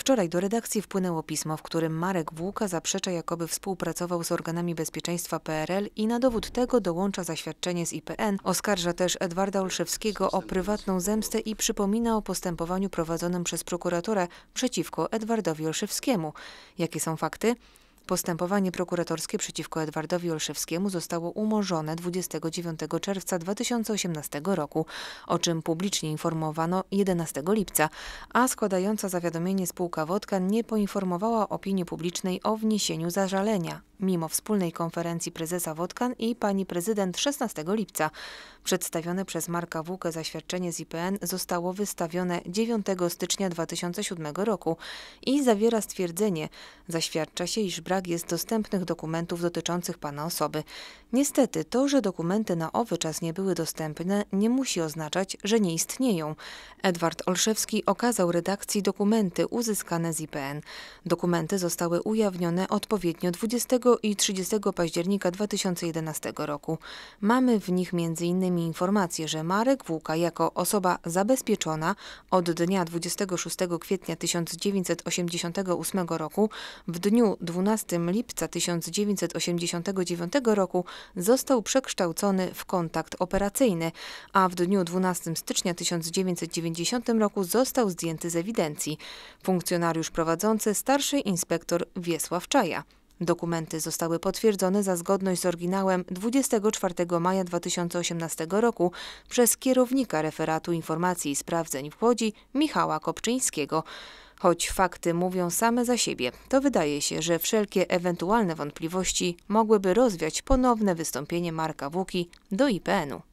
Wczoraj do redakcji wpłynęło pismo, w którym Marek Włóka zaprzecza, jakoby współpracował z organami bezpieczeństwa PRL i na dowód tego dołącza zaświadczenie z IPN. Oskarża też Edwarda Olszewskiego o prywatną zemstę i przypomina o postępowaniu prowadzonym przez prokuraturę przeciwko Edwardowi Olszewskiemu. Jakie są fakty? Postępowanie prokuratorskie przeciwko Edwardowi Olszewskiemu zostało umorzone 29 czerwca 2018 roku, o czym publicznie informowano 11 lipca, a składająca zawiadomienie spółka Wodka nie poinformowała opinii publicznej o wniesieniu zażalenia mimo wspólnej konferencji prezesa Wodkan i pani prezydent 16 lipca. Przedstawione przez Marka Włókę zaświadczenie z IPN zostało wystawione 9 stycznia 2007 roku i zawiera stwierdzenie, zaświadcza się, iż brak jest dostępnych dokumentów dotyczących pana osoby. Niestety to, że dokumenty na owy czas nie były dostępne, nie musi oznaczać, że nie istnieją. Edward Olszewski okazał redakcji dokumenty uzyskane z IPN. Dokumenty zostały ujawnione odpowiednio 20 i 30 października 2011 roku. Mamy w nich m.in. informacje, że Marek Włóka jako osoba zabezpieczona od dnia 26 kwietnia 1988 roku w dniu 12 lipca 1989 roku został przekształcony w kontakt operacyjny, a w dniu 12 stycznia 1990 roku został zdjęty z ewidencji. Funkcjonariusz prowadzący starszy inspektor Wiesław Czaja. Dokumenty zostały potwierdzone za zgodność z oryginałem 24 maja 2018 roku przez kierownika referatu informacji i sprawdzeń w Łodzi Michała Kopczyńskiego. Choć fakty mówią same za siebie, to wydaje się, że wszelkie ewentualne wątpliwości mogłyby rozwiać ponowne wystąpienie Marka Włóki do IPN-u.